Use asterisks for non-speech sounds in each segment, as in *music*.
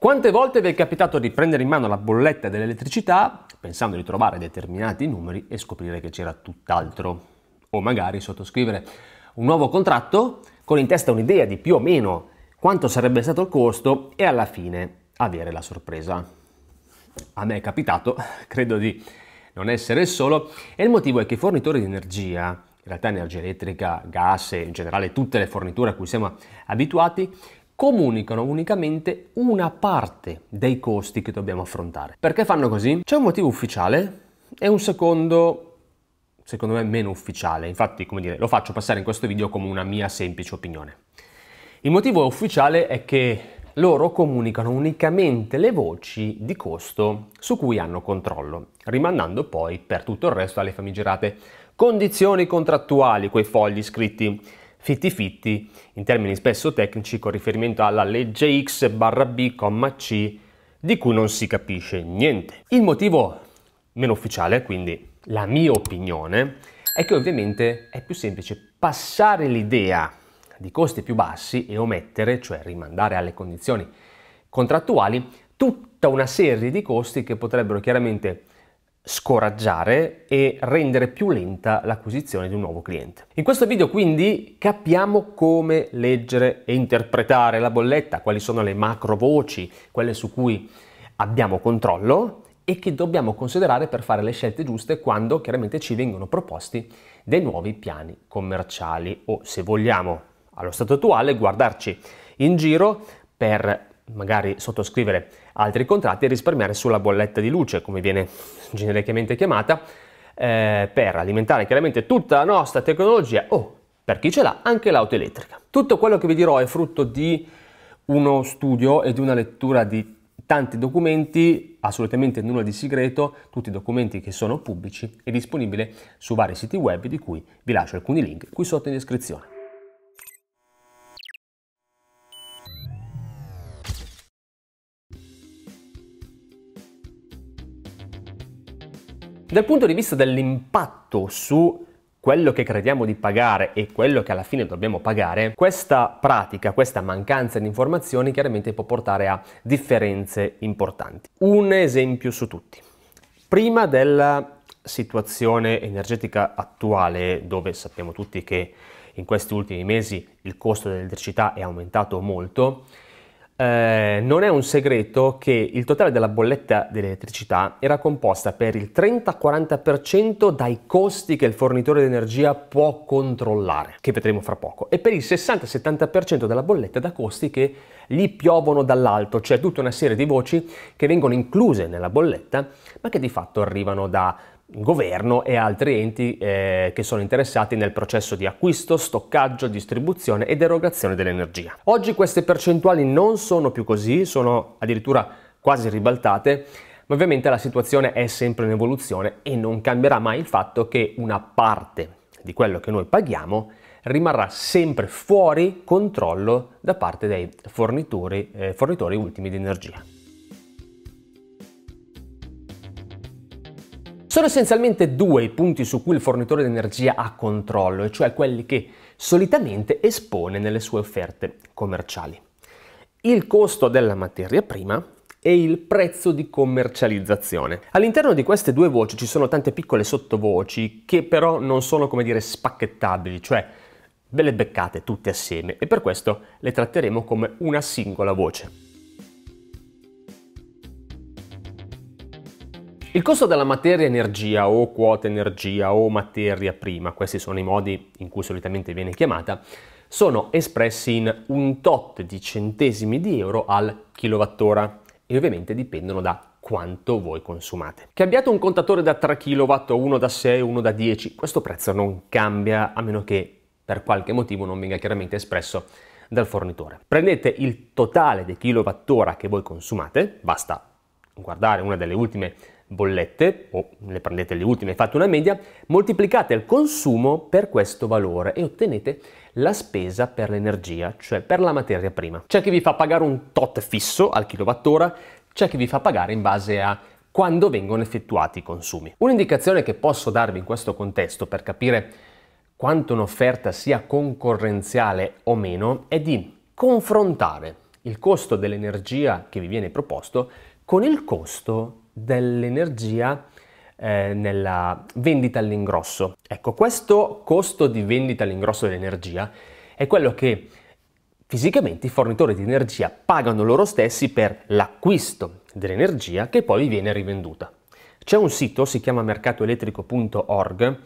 Quante volte vi è capitato di prendere in mano la bolletta dell'elettricità pensando di trovare determinati numeri e scoprire che c'era tutt'altro? O magari sottoscrivere un nuovo contratto con in testa un'idea di più o meno quanto sarebbe stato il costo e alla fine avere la sorpresa. A me è capitato, *laughs* credo di non essere solo, e il motivo è che i fornitori di energia in realtà energia elettrica, gas e in generale tutte le forniture a cui siamo abituati, comunicano unicamente una parte dei costi che dobbiamo affrontare. Perché fanno così? C'è un motivo ufficiale e un secondo secondo me meno ufficiale, infatti come dire, lo faccio passare in questo video come una mia semplice opinione. Il motivo ufficiale è che loro comunicano unicamente le voci di costo su cui hanno controllo, rimandando poi per tutto il resto alle famigerate condizioni contrattuali, quei fogli scritti fitti fitti in termini spesso tecnici con riferimento alla legge X barra B, C, di cui non si capisce niente. Il motivo meno ufficiale, quindi la mia opinione, è che ovviamente è più semplice passare l'idea di costi più bassi e omettere, cioè rimandare alle condizioni contrattuali, tutta una serie di costi che potrebbero chiaramente scoraggiare e rendere più lenta l'acquisizione di un nuovo cliente. In questo video quindi capiamo come leggere e interpretare la bolletta, quali sono le macro voci, quelle su cui abbiamo controllo e che dobbiamo considerare per fare le scelte giuste quando chiaramente ci vengono proposti dei nuovi piani commerciali o se vogliamo allo stato attuale guardarci in giro per magari sottoscrivere altri contratti e risparmiare sulla bolletta di luce, come viene genericamente chiamata, eh, per alimentare chiaramente tutta la nostra tecnologia o, oh, per chi ce l'ha, anche l'auto elettrica. Tutto quello che vi dirò è frutto di uno studio e di una lettura di tanti documenti, assolutamente nulla di segreto, tutti i documenti che sono pubblici e disponibili su vari siti web di cui vi lascio alcuni link qui sotto in descrizione. Dal punto di vista dell'impatto su quello che crediamo di pagare e quello che alla fine dobbiamo pagare, questa pratica, questa mancanza di informazioni chiaramente può portare a differenze importanti. Un esempio su tutti. Prima della situazione energetica attuale, dove sappiamo tutti che in questi ultimi mesi il costo dell'elettricità è aumentato molto, eh, non è un segreto che il totale della bolletta dell'elettricità era composta per il 30-40% dai costi che il fornitore di energia può controllare, che vedremo fra poco, e per il 60-70% della bolletta da costi che gli piovono dall'alto, cioè tutta una serie di voci che vengono incluse nella bolletta, ma che di fatto arrivano da governo e altri enti eh, che sono interessati nel processo di acquisto, stoccaggio, distribuzione ed erogazione dell'energia. Oggi queste percentuali non sono più così, sono addirittura quasi ribaltate, ma ovviamente la situazione è sempre in evoluzione e non cambierà mai il fatto che una parte di quello che noi paghiamo rimarrà sempre fuori controllo da parte dei fornitori, eh, fornitori ultimi di energia. Sono essenzialmente due i punti su cui il fornitore di energia ha controllo, e cioè quelli che solitamente espone nelle sue offerte commerciali. Il costo della materia prima e il prezzo di commercializzazione. All'interno di queste due voci ci sono tante piccole sottovoci che però non sono come dire spacchettabili, cioè ve le beccate tutte assieme e per questo le tratteremo come una singola voce. Il costo della materia energia o quota energia o materia prima, questi sono i modi in cui solitamente viene chiamata, sono espressi in un tot di centesimi di euro al kilowattora e ovviamente dipendono da quanto voi consumate. Che abbiate un contatore da 3 kW, uno da 6, uno da 10, questo prezzo non cambia a meno che per qualche motivo non venga chiaramente espresso dal fornitore. Prendete il totale di kilowattora che voi consumate, basta guardare una delle ultime bollette, o ne prendete le ultime e fate una media, moltiplicate il consumo per questo valore e ottenete la spesa per l'energia, cioè per la materia prima. C'è chi vi fa pagare un tot fisso al kilowattora, c'è chi vi fa pagare in base a quando vengono effettuati i consumi. Un'indicazione che posso darvi in questo contesto per capire quanto un'offerta sia concorrenziale o meno è di confrontare il costo dell'energia che vi viene proposto con il costo dell'energia eh, nella vendita all'ingrosso. Ecco, questo costo di vendita all'ingrosso dell'energia è quello che fisicamente i fornitori di energia pagano loro stessi per l'acquisto dell'energia che poi viene rivenduta. C'è un sito, si chiama mercatoelettrico.org,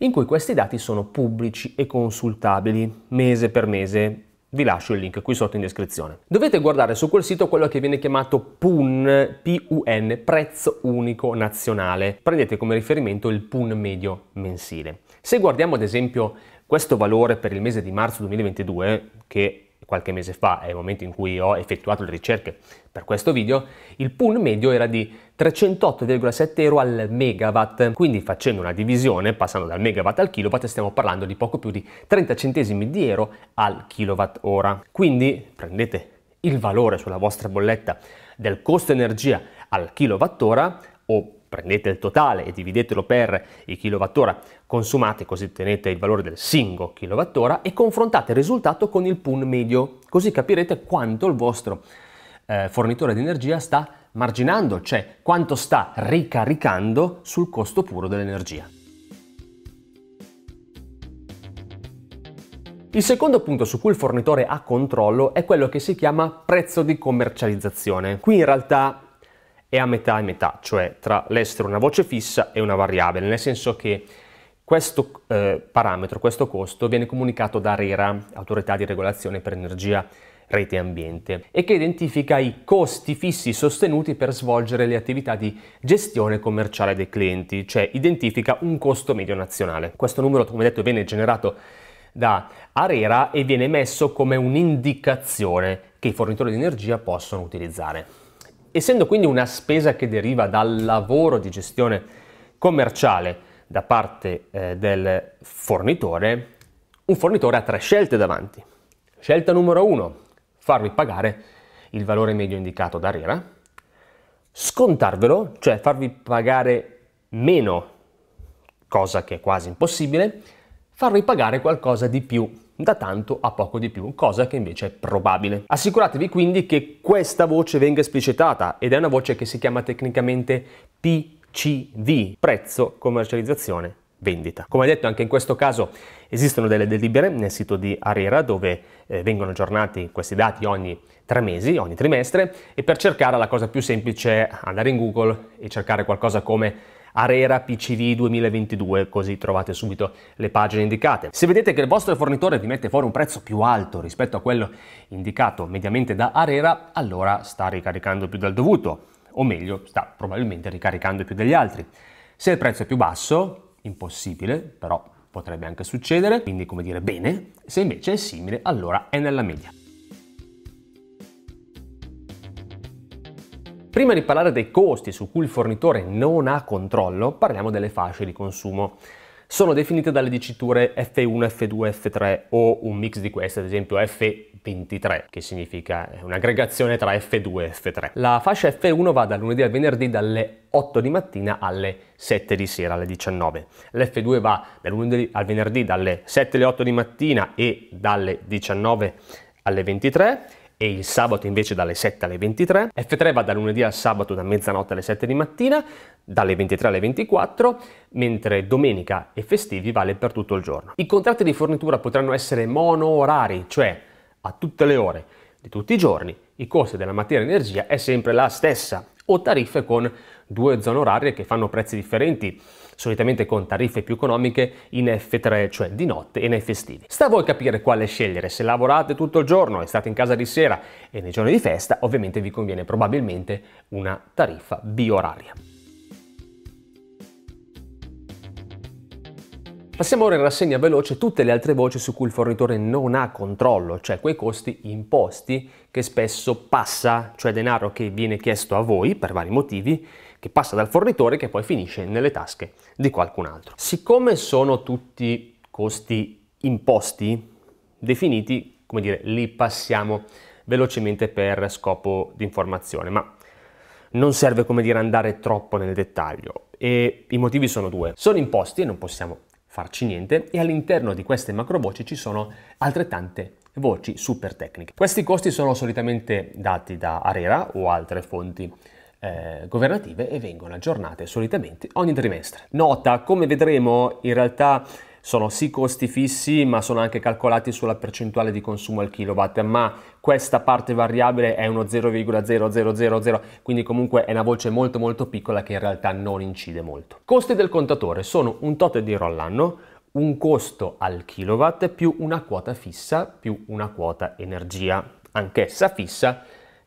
in cui questi dati sono pubblici e consultabili mese per mese vi lascio il link qui sotto in descrizione. Dovete guardare su quel sito quello che viene chiamato PUN, P-U-N, prezzo unico nazionale. Prendete come riferimento il PUN medio mensile. Se guardiamo ad esempio questo valore per il mese di marzo 2022, che qualche mese fa, è il momento in cui ho effettuato le ricerche per questo video, il pool medio era di 308,7 euro al megawatt, quindi facendo una divisione, passando dal megawatt al kilowatt, stiamo parlando di poco più di 30 centesimi di euro al kilowatt ora. Quindi prendete il valore sulla vostra bolletta del costo energia al kilowatt ora o prendete il totale e dividetelo per i kilowattora consumati, così tenete il valore del singolo kilowattora e confrontate il risultato con il PUN medio, così capirete quanto il vostro eh, fornitore di energia sta marginando, cioè quanto sta ricaricando sul costo puro dell'energia. Il secondo punto su cui il fornitore ha controllo è quello che si chiama prezzo di commercializzazione. Qui in realtà è a metà e metà, cioè tra l'essere una voce fissa e una variabile, nel senso che questo eh, parametro, questo costo, viene comunicato da RERA, Autorità di Regolazione per Energia, Rete e Ambiente, e che identifica i costi fissi sostenuti per svolgere le attività di gestione commerciale dei clienti, cioè identifica un costo medio nazionale. Questo numero, come detto, viene generato da Arera e viene messo come un'indicazione che i fornitori di energia possono utilizzare. Essendo quindi una spesa che deriva dal lavoro di gestione commerciale da parte eh, del fornitore, un fornitore ha tre scelte davanti. Scelta numero uno, farvi pagare il valore medio indicato da Rera, scontarvelo, cioè farvi pagare meno, cosa che è quasi impossibile, farvi pagare qualcosa di più da tanto a poco di più, cosa che invece è probabile. Assicuratevi quindi che questa voce venga esplicitata ed è una voce che si chiama tecnicamente PCV, prezzo, commercializzazione, vendita. Come detto anche in questo caso esistono delle delibere nel sito di Arera dove eh, vengono aggiornati questi dati ogni tre mesi, ogni trimestre e per cercare la cosa più semplice è andare in Google e cercare qualcosa come Arera PCV 2022, così trovate subito le pagine indicate. Se vedete che il vostro fornitore vi mette fuori un prezzo più alto rispetto a quello indicato mediamente da Arera, allora sta ricaricando più del dovuto, o meglio, sta probabilmente ricaricando più degli altri. Se il prezzo è più basso, impossibile, però potrebbe anche succedere, quindi come dire bene, se invece è simile, allora è nella media. Prima di parlare dei costi su cui il fornitore non ha controllo, parliamo delle fasce di consumo. Sono definite dalle diciture F1, F2, F3 o un mix di queste, ad esempio F23, che significa un'aggregazione tra F2 e F3. La fascia F1 va dal lunedì al venerdì dalle 8 di mattina alle 7 di sera alle 19. L'F2 va dal lunedì al venerdì dalle 7 alle 8 di mattina e dalle 19 alle 23 e il sabato invece dalle 7 alle 23. F3 va da lunedì al sabato da mezzanotte alle 7 di mattina, dalle 23 alle 24, mentre domenica e festivi vale per tutto il giorno. I contratti di fornitura potranno essere mono-orari, cioè a tutte le ore di tutti i giorni, i costi della materia energia è sempre la stessa, o tariffe con due zone orarie che fanno prezzi differenti solitamente con tariffe più economiche in F3, cioè di notte e nei festivi. Sta a voi capire quale scegliere, se lavorate tutto il giorno e state in casa di sera e nei giorni di festa, ovviamente vi conviene probabilmente una tariffa bioraria. Passiamo ora in rassegna veloce tutte le altre voci su cui il fornitore non ha controllo, cioè quei costi imposti che spesso passa, cioè denaro che viene chiesto a voi per vari motivi che passa dal fornitore che poi finisce nelle tasche di qualcun altro. Siccome sono tutti costi imposti, definiti, come dire, li passiamo velocemente per scopo di informazione, ma non serve come dire andare troppo nel dettaglio e i motivi sono due. Sono imposti e non possiamo farci niente e all'interno di queste macro voci ci sono altrettante voci super tecniche. Questi costi sono solitamente dati da Arera o altre fonti eh, governative e vengono aggiornate solitamente ogni trimestre. Nota, come vedremo, in realtà sono sì costi fissi, ma sono anche calcolati sulla percentuale di consumo al kilowatt, ma questa parte variabile è uno 0,0000, quindi comunque è una voce molto molto piccola che in realtà non incide molto. Costi del contatore sono un tot di euro all'anno, un costo al kilowatt più una quota fissa più una quota energia, anch'essa fissa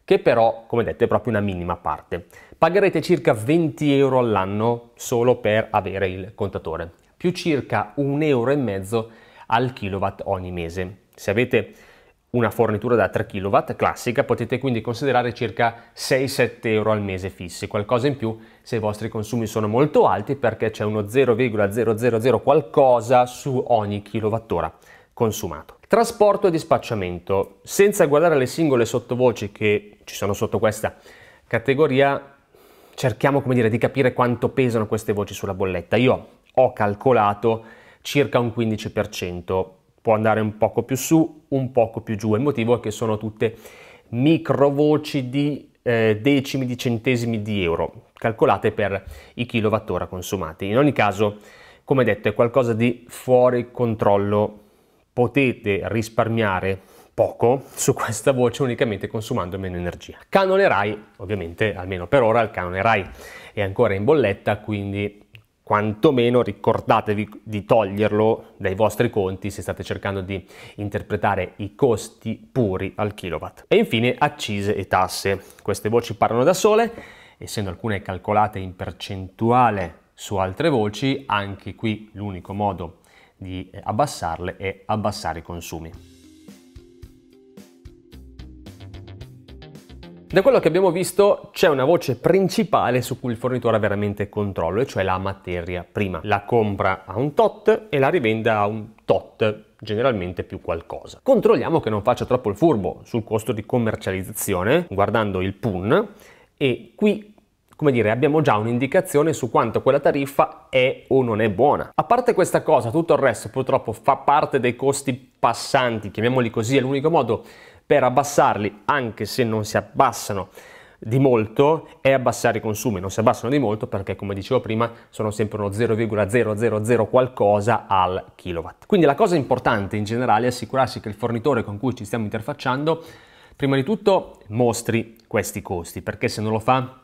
che però, come detto, è proprio una minima parte. Pagherete circa 20 euro all'anno solo per avere il contatore, più circa un euro e mezzo al kilowatt ogni mese. Se avete una fornitura da 3 kW classica, potete quindi considerare circa 6-7 euro al mese fissi, qualcosa in più se i vostri consumi sono molto alti perché c'è uno 0,000 qualcosa su ogni kWh consumato. Trasporto e dispacciamento. Senza guardare le singole sottovoci che ci sono sotto questa categoria, cerchiamo dire, di capire quanto pesano queste voci sulla bolletta. Io ho calcolato circa un 15%, può andare un poco più su, un poco più giù, il motivo è che sono tutte microvoci di eh, decimi di centesimi di euro, calcolate per i kilowattora consumati. In ogni caso, come detto, è qualcosa di fuori controllo potete risparmiare poco su questa voce unicamente consumando meno energia. Canone RAI, ovviamente, almeno per ora, il canone RAI è ancora in bolletta, quindi quantomeno ricordatevi di toglierlo dai vostri conti se state cercando di interpretare i costi puri al kilowatt. E infine accise e tasse. Queste voci parlano da sole, essendo alcune calcolate in percentuale su altre voci, anche qui l'unico modo di eh, abbassarle e abbassare i consumi. Da quello che abbiamo visto c'è una voce principale su cui il fornitore ha veramente controllo, e cioè la materia prima. La compra a un tot e la rivende a un tot, generalmente più qualcosa. Controlliamo che non faccia troppo il furbo sul costo di commercializzazione, guardando il PUN, e qui come dire, abbiamo già un'indicazione su quanto quella tariffa è o non è buona. A parte questa cosa, tutto il resto purtroppo fa parte dei costi passanti, chiamiamoli così, è l'unico modo per abbassarli, anche se non si abbassano di molto è abbassare i consumi, non si abbassano di molto perché come dicevo prima sono sempre uno 0,000 qualcosa al kilowatt. Quindi la cosa importante in generale è assicurarsi che il fornitore con cui ci stiamo interfacciando prima di tutto mostri questi costi perché se non lo fa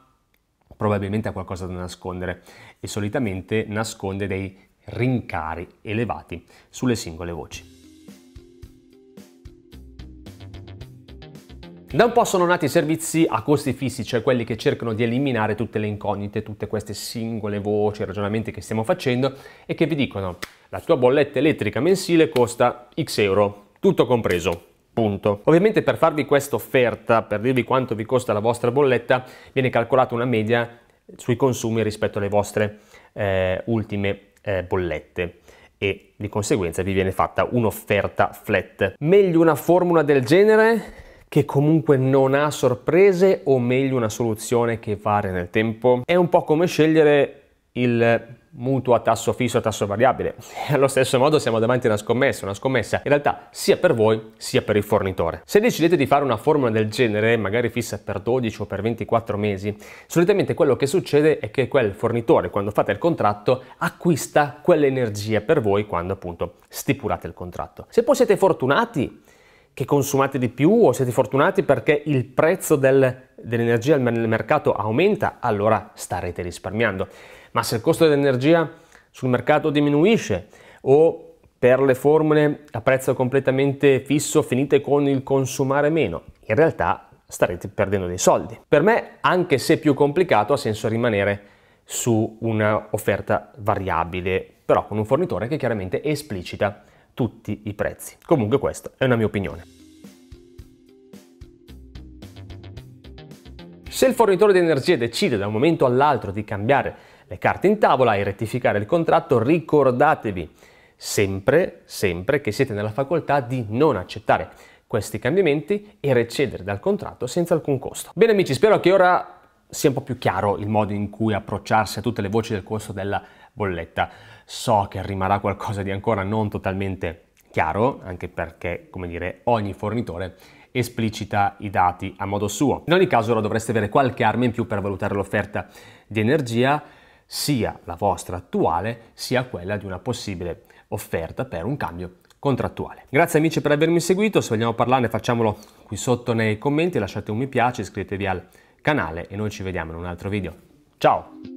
probabilmente ha qualcosa da nascondere e solitamente nasconde dei rincari elevati sulle singole voci. Da un po' sono nati i servizi a costi fissi, cioè quelli che cercano di eliminare tutte le incognite, tutte queste singole voci, ragionamenti che stiamo facendo e che vi dicono la tua bolletta elettrica mensile costa x euro, tutto compreso. Punto. Ovviamente per farvi questa offerta, per dirvi quanto vi costa la vostra bolletta, viene calcolata una media sui consumi rispetto alle vostre eh, ultime eh, bollette e di conseguenza vi viene fatta un'offerta flat. Meglio una formula del genere che comunque non ha sorprese o meglio una soluzione che varia nel tempo? È un po' come scegliere il mutuo a tasso fisso a tasso variabile. E *laughs* allo stesso modo siamo davanti a una scommessa, una scommessa in realtà sia per voi sia per il fornitore. Se decidete di fare una formula del genere, magari fissa per 12 o per 24 mesi, solitamente quello che succede è che quel fornitore quando fate il contratto acquista quell'energia per voi quando appunto stipulate il contratto. Se poi siete fortunati che consumate di più o siete fortunati perché il prezzo del, dell'energia nel mercato aumenta, allora starete risparmiando. Ma se il costo dell'energia sul mercato diminuisce o per le formule a prezzo completamente fisso finite con il consumare meno, in realtà starete perdendo dei soldi. Per me, anche se più complicato, ha senso rimanere su un'offerta variabile, però con un fornitore che chiaramente esplicita tutti i prezzi. Comunque questa è una mia opinione. Se il fornitore di energia decide da un momento all'altro di cambiare le carte in tavola e rettificare il contratto, ricordatevi sempre, sempre che siete nella facoltà di non accettare questi cambiamenti e recedere dal contratto senza alcun costo. Bene amici, spero che ora sia un po' più chiaro il modo in cui approcciarsi a tutte le voci del costo della bolletta so che rimarrà qualcosa di ancora non totalmente chiaro, anche perché, come dire, ogni fornitore esplicita i dati a modo suo. In ogni caso ora dovreste avere qualche arma in più per valutare l'offerta di energia, sia la vostra attuale, sia quella di una possibile offerta per un cambio contrattuale. Grazie amici per avermi seguito, se vogliamo parlarne facciamolo qui sotto nei commenti, lasciate un mi piace, iscrivetevi al canale e noi ci vediamo in un altro video. Ciao!